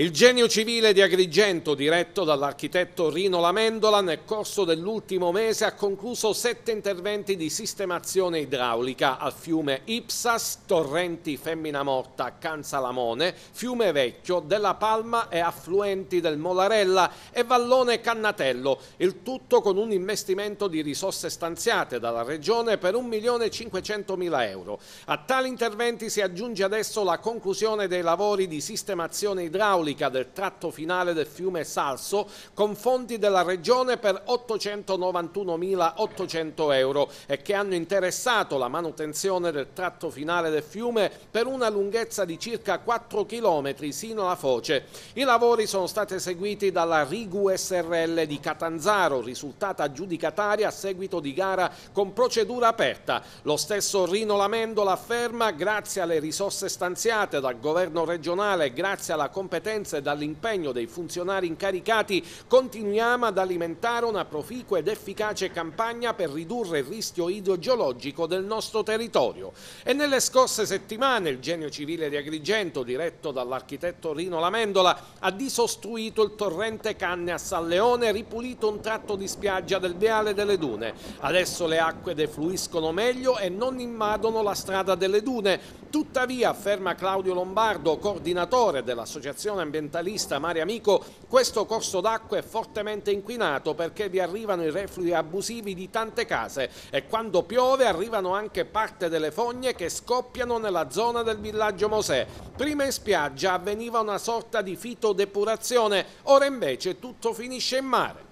Il genio civile di Agrigento, diretto dall'architetto Rino Lamendola, nel corso dell'ultimo mese ha concluso sette interventi di sistemazione idraulica al fiume Ipsas, torrenti Femmina Morta, Canzalamone, fiume Vecchio, della Palma e affluenti del Molarella e Vallone Cannatello, il tutto con un investimento di risorse stanziate dalla Regione per 1.500.000 euro. A tali interventi si aggiunge adesso la conclusione dei lavori di sistemazione idraulica idraulica del tratto finale del fiume Salso con fondi della Regione per 891.800 euro e che hanno interessato la manutenzione del tratto finale del fiume per una lunghezza di circa 4 km sino alla foce. I lavori sono stati eseguiti dalla Rigu SRL di Catanzaro, risultata giudicataria a seguito di gara con procedura aperta. Lo stesso Rino Lamendola afferma grazie alle risorse stanziate dal governo regionale e grazie alla competenza competenze e dall'impegno dei funzionari incaricati, continuiamo ad alimentare una proficua ed efficace campagna per ridurre il rischio idrogeologico del nostro territorio. E nelle scorse settimane il genio civile di Agrigento, diretto dall'architetto Rino Lamendola, ha disostruito il torrente Canne a San Leone e ripulito un tratto di spiaggia del Viale delle Dune. Adesso le acque defluiscono meglio e non invadono la strada delle Dune. Tuttavia, afferma Claudio Lombardo, coordinatore dell'Associazione ambientalista Maria Amico, questo corso d'acqua è fortemente inquinato perché vi arrivano i reflui abusivi di tante case e quando piove arrivano anche parte delle fogne che scoppiano nella zona del villaggio Mosè. Prima in spiaggia avveniva una sorta di fitodepurazione, ora invece tutto finisce in mare.